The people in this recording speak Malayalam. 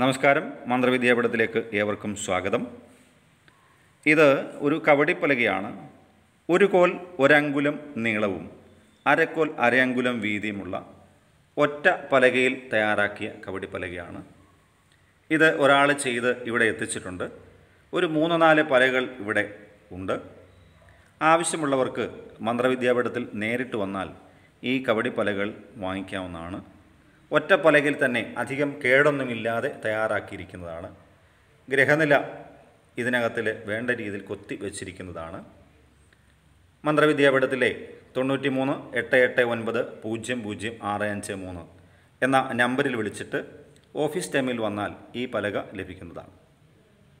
നമസ്കാരം മന്ത്രവിദ്യാപീഠത്തിലേക്ക് ഏവർക്കും സ്വാഗതം ഇത് ഒരു കവടിപ്പലകയാണ് ഒരു കോൽ ഒരങ്കുലം നീളവും അരക്കോൽ അരയങ്കുലം വീതിയുമുള്ള ഒറ്റ പലകയിൽ തയ്യാറാക്കിയ കവടിപ്പലകയാണ് ഇത് ഒരാൾ ചെയ്ത് ഇവിടെ എത്തിച്ചിട്ടുണ്ട് ഒരു മൂന്ന് നാല് പലകൾ ഇവിടെ ഉണ്ട് ആവശ്യമുള്ളവർക്ക് മന്ത്രവിദ്യാപീഠത്തിൽ നേരിട്ട് വന്നാൽ ഈ കവടിപ്പലകൾ വാങ്ങിക്കാവുന്നതാണ് ഒറ്റപ്പലകിൽ തന്നെ അധികം കേടൊന്നുമില്ലാതെ തയ്യാറാക്കിയിരിക്കുന്നതാണ് ഗ്രഹനില ഇതിനകത്തിൽ വേണ്ട രീതിയിൽ കൊത്തി വച്ചിരിക്കുന്നതാണ് മന്ത്രവിദ്യാപീഠത്തിലെ തൊണ്ണൂറ്റി മൂന്ന് എട്ട് എട്ട് ഒൻപത് പൂജ്യം പൂജ്യം ആറ് അഞ്ച് മൂന്ന് എന്ന നമ്പറിൽ വിളിച്ചിട്ട് ഓഫീസ് ടൈമിൽ വന്നാൽ ഈ പലക ലഭിക്കുന്നതാണ്